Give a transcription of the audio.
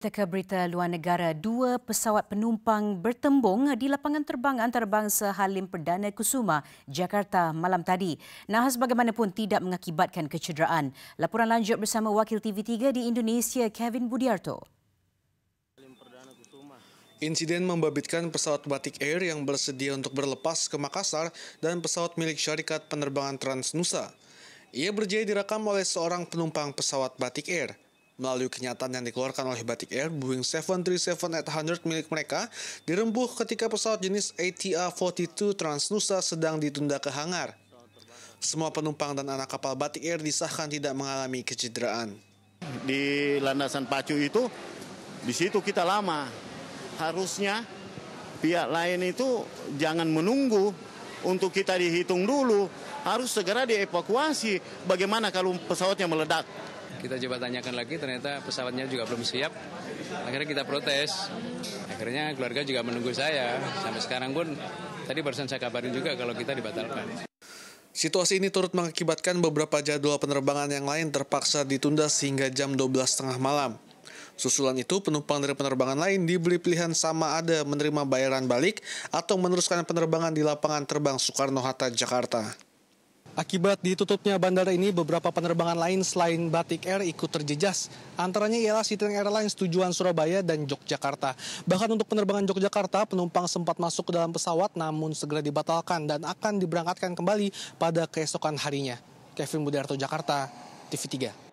Teka berita luar negara, dua pesawat penumpang bertembung di lapangan terbang antarabangsa Halim Perdana Kusuma, Jakarta malam tadi. Nahas bagaimanapun tidak mengakibatkan kecederaan. Laporan lanjut bersama Wakil TV3 di Indonesia, Kevin Budiarto. Insiden membabitkan pesawat Batik Air yang bersedia untuk berlepas ke Makassar dan pesawat milik syarikat penerbangan Transnusa. Ia berjaya dirakam oleh seorang penumpang pesawat Batik Air. Melalui kenyataan yang dikeluarkan oleh Batik Air, Boeing 737-800 milik mereka dirembuh ketika pesawat jenis ata 42 Transnusa sedang ditunda ke hangar. Semua penumpang dan anak kapal Batik Air disahkan tidak mengalami kecederaan. Di landasan pacu itu, di situ kita lama. Harusnya pihak lain itu jangan menunggu untuk kita dihitung dulu, harus segera dievakuasi. Bagaimana kalau pesawatnya meledak? Kita coba tanyakan lagi, ternyata pesawatnya juga belum siap. Akhirnya kita protes. Akhirnya keluarga juga menunggu saya. Sampai sekarang pun, tadi barusan saya kabarin juga kalau kita dibatalkan. Situasi ini turut mengakibatkan beberapa jadwal penerbangan yang lain terpaksa ditunda sehingga jam 12.30 malam. Susulan itu, penumpang dari penerbangan lain diberi pilihan sama ada menerima bayaran balik atau meneruskan penerbangan di lapangan terbang Soekarno-Hatta, Jakarta. Akibat ditutupnya bandara ini, beberapa penerbangan lain selain Batik Air ikut terjejas. Antaranya ialah Citilink Airlines tujuan Surabaya dan Yogyakarta. Bahkan untuk penerbangan Yogyakarta, penumpang sempat masuk ke dalam pesawat namun segera dibatalkan dan akan diberangkatkan kembali pada keesokan harinya. Kevin Budiarto, Jakarta, TV3.